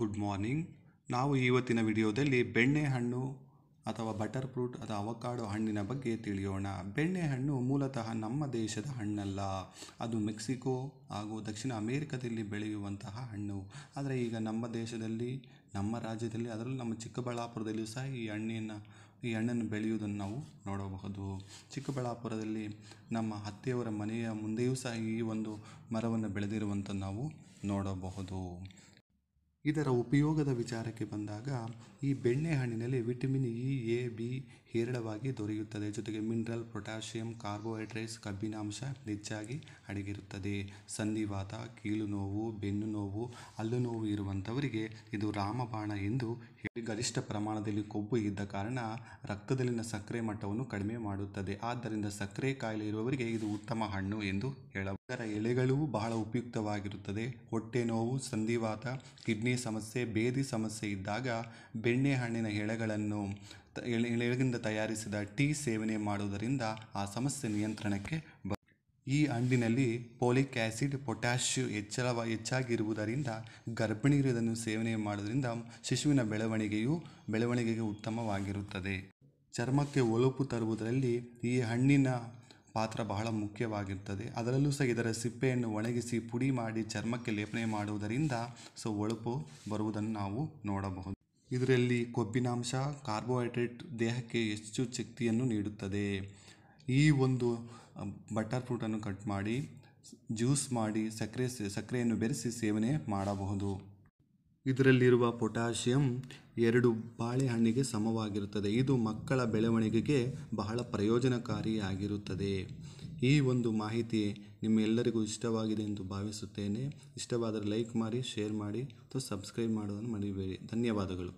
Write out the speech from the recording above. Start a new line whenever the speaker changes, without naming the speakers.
good morning ನಾವು ಇವತ್ತಿನ ವಿಡಿಯೋದಲ್ಲಿ ಬೆಣ್ಣೆಹಣ್ಣು ಅಥವಾ ಬಟರ್ ಫ್ರೂಟ್ ಅಥವಾ ಅವಕಾಡೋ ಹಣ್ಣಿನ ಬಗ್ಗೆ ತಿಳಿಯೋಣ ಬೆಣ್ಣೆಹಣ್ಣು ಮೂಲತಃ ನಮ್ಮ ದೇಶದ ಹಣ್ಣಲ್ಲ ಅದು ಮೆಕ್ಸಿಕೋ ಹಾಗೂ ದಕ್ಷಿಣ ಅಮೇರಿಕದಲ್ಲಿ ಬೆಳೆಯುವಂತಹ ಹಣ್ಣು ಆದರೆ ಈಗ ನಮ್ಮ ದೇಶದಲ್ಲಿ ನಮ್ಮ ರಾಜ್ಯದಲ್ಲಿ ಅದರಲ್ಲೂ ನಮ್ಮ ಚಿಕ್ಕಬಳ್ಳಾಪುರದಲ್ಲಿ ಸಹ ಈ ಹಣ್ಣಿನ ಈ ಹಣ್ಣನ್ನು ಬೆಳೆಯುವುದನ್ನು ನಾವು ನೋಡಬಹುದು ಚಿಕ್ಕಬಳ್ಳಾಪುರದಲ್ಲಿ ನಮ್ಮ ಅತ್ತೆಯವರ ಮನೆಯ ಮುಂದೆಯೂ ಸಹ ಈ ಒಂದು ಮರವನ್ನು ಬೆಳೆದಿರುವಂಥ ನಾವು ನೋಡಬಹುದು ಇದರ ಉಪಯೋಗದ ವಿಚಾರಕ್ಕೆ ಬಂದಾಗ ಈ ಬೆಣ್ಣೆಹಣ್ಣಿನಲ್ಲಿ ವಿಟಮಿನ್ ಇ ಎ ಬಿ ಹೇರಳವಾಗಿ ದೊರೆಯುತ್ತದೆ ಜೊತೆಗೆ ಮಿನರಲ್ ಪೊಟ್ಯಾಷಿಯಂ ಕಾರ್ಬೋಹೈಡ್ರೇಟ್ಸ್ ಕಬ್ಬಿನಾಂಶ ಹೆಚ್ಚಾಗಿ ಅಡಗಿರುತ್ತದೆ ಸಂಧಿವಾತ ಕೀಲು ನೋವು ಬೆನ್ನು ನೋವು ಹಲ್ಲು ನೋವು ಇರುವಂಥವರಿಗೆ ಇದು ರಾಮಬಾಣ ಎಂದು ಗರಿಷ್ಠ ಪ್ರಮಾಣದಲ್ಲಿ ಕೊಬ್ಬು ಇದ್ದ ಕಾರಣ ರಕ್ತದಲ್ಲಿನ ಸಕ್ಕರೆ ಮಟ್ಟವನ್ನು ಕಡಿಮೆ ಮಾಡುತ್ತದೆ ಆದ್ದರಿಂದ ಸಕ್ಕರೆ ಕಾಯಿಲೆ ಇರುವವರಿಗೆ ಇದು ಉತ್ತಮ ಹಣ್ಣು ಎಂದು ಹೇಳಬಹುದು ಇದರ ಎಲೆಗಳೂ ಬಹಳ ಉಪಯುಕ್ತವಾಗಿರುತ್ತದೆ ಹೊಟ್ಟೆ ನೋವು ಸಂಧಿವಾತ ಕಿಡ್ನಿ ಸಮಸ್ಯೆ ಬೇದಿ ಸಮಸ್ಯೆ ಇದ್ದಾಗ ಬೆಣ್ಣೆ ಹಣ್ಣಿನ ಎಳೆಗಳನ್ನು ಎಳೆಯಿಂದ ತಯಾರಿಸಿದ ಟೀ ಸೇವನೆ ಮಾಡುವುದರಿಂದ ಆ ಸಮಸ್ಯೆ ನಿಯಂತ್ರಣಕ್ಕೆ ಬ ಈ ಹಣ್ಣಿನಲ್ಲಿ ಪೋಲಿಕ್ ಆ್ಯಸಿಡ್ ಪೊಟ್ಯಾಷಿಯು ಹೆಚ್ಚಳ ಹೆಚ್ಚಾಗಿರುವುದರಿಂದ ಗರ್ಭಿಣಿಯರನ್ನು ಸೇವನೆ ಮಾಡುವುದರಿಂದ ಶಿಶುವಿನ ಬೆಳವಣಿಗೆಯು ಬೆಳವಣಿಗೆಗೆ ಉತ್ತಮವಾಗಿರುತ್ತದೆ ಚರ್ಮಕ್ಕೆ ಒಲುಪು ತರುವುದರಲ್ಲಿ ಈ ಹಣ್ಣಿನ ಪಾತ್ರ ಬಹಳ ಮುಖ್ಯವಾಗಿರ್ತದೆ ಅದರಲ್ಲೂ ಸಹ ಇದರ ಸಿಪ್ಪೆಯನ್ನು ಒಣಗಿಸಿ ಪುಡಿ ಮಾಡಿ ಚರ್ಮಕ್ಕೆ ಲೇಪನೆ ಮಾಡುವುದರಿಂದ ಸೊ ಒಳಪು ಬರುವುದನ್ನು ನಾವು ನೋಡಬಹುದು ಇದರಲ್ಲಿ ಕೊಬ್ಬಿನಾಂಶ ಕಾರ್ಬೋಹೈಡ್ರೇಟ್ ದೇಹಕ್ಕೆ ಹೆಚ್ಚು ಶಕ್ತಿಯನ್ನು ನೀಡುತ್ತದೆ ಈ ಒಂದು ಬಟರ್ ಫ್ರೂಟನ್ನು ಕಟ್ ಮಾಡಿ ಜ್ಯೂಸ್ ಮಾಡಿ ಸಕ್ಕರೆ ಸಕ್ಕರೆಯನ್ನು ಬೆರೆಸಿ ಸೇವನೆ ಮಾಡಬಹುದು ಇದರಲ್ಲಿರುವ ಪೊಟ್ಯಾಷಿಯಂ ಎರಡು ಬಾಳೆಹಣ್ಣಿಗೆ ಸಮವಾಗಿರುತ್ತದೆ ಇದು ಮಕ್ಕಳ ಬೆಳವಣಿಗೆಗೆ ಬಹಳ ಪ್ರಯೋಜನಕಾರಿಯಾಗಿರುತ್ತದೆ ಈ ಒಂದು ಮಾಹಿತಿ ನಿಮ್ಮೆಲ್ಲರಿಗೂ ಇಷ್ಟವಾಗಿದೆ ಎಂದು ಭಾವಿಸುತ್ತೇನೆ ಇಷ್ಟವಾದರೆ ಲೈಕ್ ಮಾಡಿ ಶೇರ್ ಮಾಡಿ ಅಥವಾ ಸಬ್ಸ್ಕ್ರೈಬ್ ಮಾಡೋದನ್ನು ಮರಿಬೇಡಿ ಧನ್ಯವಾದಗಳು